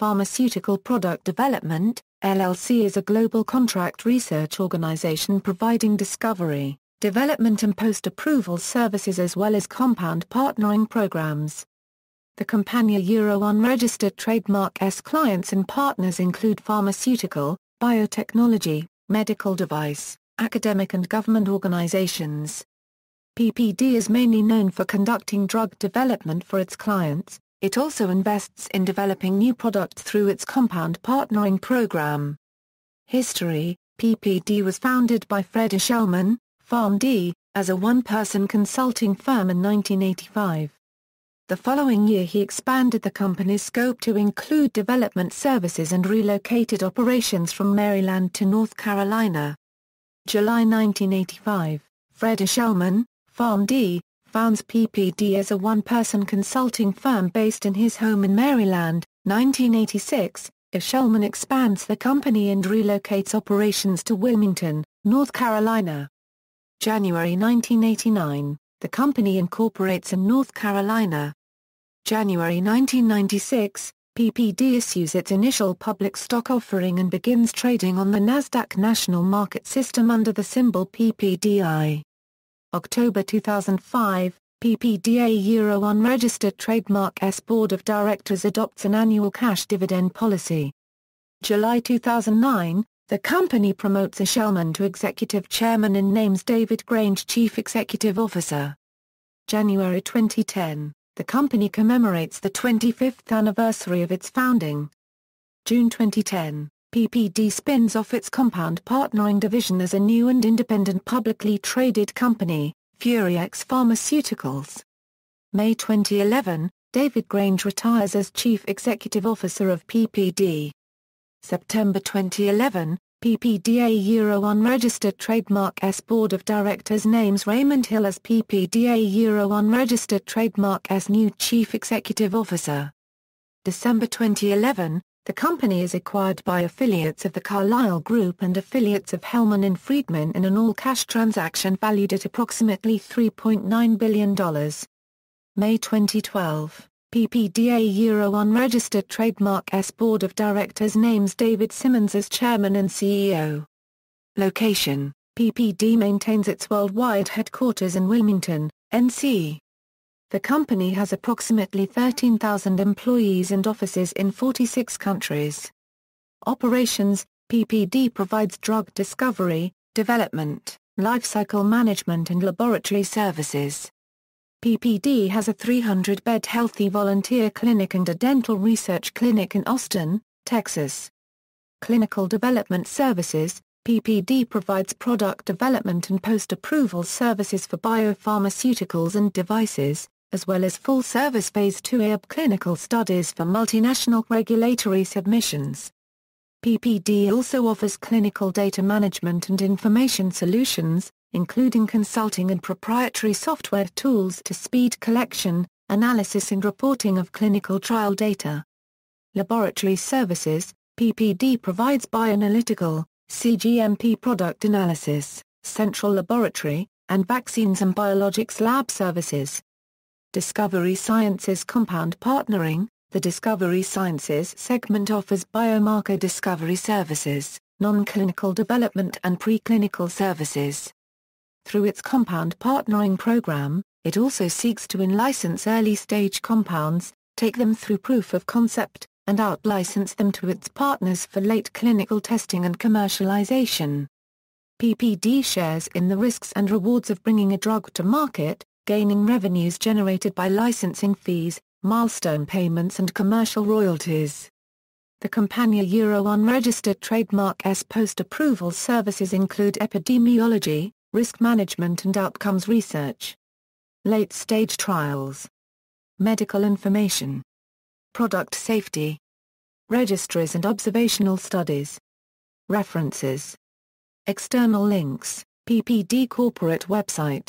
Pharmaceutical Product Development, LLC is a global contract research organization providing discovery, development and post-approval services as well as compound partnering programs. The Compania Euro unregistered trademark S clients and partners include pharmaceutical, biotechnology, medical device, academic and government organizations. PPD is mainly known for conducting drug development for its clients, it also invests in developing new products through its compound partnering program. History PPD was founded by Fred Shellman, PharmD, as a one-person consulting firm in 1985. The following year he expanded the company's scope to include development services and relocated operations from Maryland to North Carolina. July 1985, Fred Shellman, PharmD, Founds PPD as a one-person consulting firm based in his home in Maryland, 1986, Ishellman expands the company and relocates operations to Wilmington, North Carolina. January 1989, the company incorporates in North Carolina. January 1996, PPD issues its initial public stock offering and begins trading on the Nasdaq National Market System under the symbol PPDI. October 2005, PPDA Euro 1 registered trademark S Board of Directors adopts an annual cash dividend policy. July 2009, the company promotes a Shellman to executive chairman and names David Grange chief executive officer. January 2010, the company commemorates the 25th anniversary of its founding. June 2010, PPD spins off its compound partnering division as a new and independent publicly traded company, Furiex Pharmaceuticals. May 2011, David Grange retires as Chief Executive Officer of PPD. September 2011, PPDA Euro Unregistered Trademark S Board of Directors names Raymond Hill as PPDA Euro Unregistered Trademark S new Chief Executive Officer. December 2011, the company is acquired by affiliates of the Carlyle Group and affiliates of Hellman and Friedman in an all-cash transaction valued at approximately $3.9 billion. May 2012, PPDA Euro Unregistered Trademark S Board of Directors names David Simmons as Chairman and CEO. Location PPD maintains its worldwide headquarters in Wilmington, NC, the company has approximately 13,000 employees and offices in 46 countries. Operations, PPD provides drug discovery, development, lifecycle management and laboratory services. PPD has a 300-bed healthy volunteer clinic and a dental research clinic in Austin, Texas. Clinical Development Services, PPD provides product development and post-approval services for biopharmaceuticals and devices, as well as full-service Phase 2 clinical studies for multinational regulatory submissions. PPD also offers clinical data management and information solutions, including consulting and proprietary software tools to speed collection, analysis and reporting of clinical trial data. Laboratory Services, PPD provides bioanalytical, CGMP product analysis, central laboratory, and vaccines and biologics lab services. Discovery Sciences Compound Partnering, the Discovery Sciences segment offers biomarker discovery services, non-clinical development and preclinical services. Through its compound partnering program, it also seeks to in-license early-stage compounds, take them through proof of concept, and out-license them to its partners for late clinical testing and commercialization. PPD shares in the risks and rewards of bringing a drug to market, gaining revenues generated by licensing fees, milestone payments and commercial royalties. The Campania Euro unregistered trademark S post-approval services include epidemiology, risk management and outcomes research. Late-stage trials. Medical information. Product safety. Registries and observational studies. References. External links, PPD corporate website.